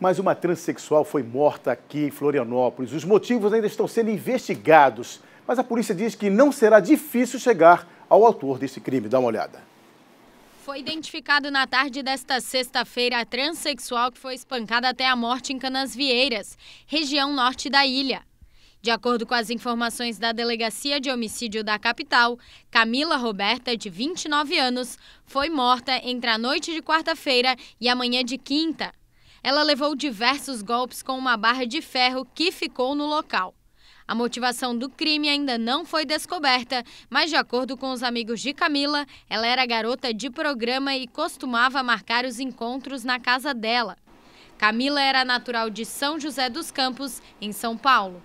Mas uma transexual foi morta aqui em Florianópolis. Os motivos ainda estão sendo investigados, mas a polícia diz que não será difícil chegar ao autor desse crime. Dá uma olhada. Foi identificado na tarde desta sexta-feira a transexual que foi espancada até a morte em Canasvieiras, região norte da ilha. De acordo com as informações da Delegacia de Homicídio da capital, Camila Roberta, de 29 anos, foi morta entre a noite de quarta-feira e a manhã de quinta, ela levou diversos golpes com uma barra de ferro que ficou no local. A motivação do crime ainda não foi descoberta, mas, de acordo com os amigos de Camila, ela era garota de programa e costumava marcar os encontros na casa dela. Camila era natural de São José dos Campos, em São Paulo.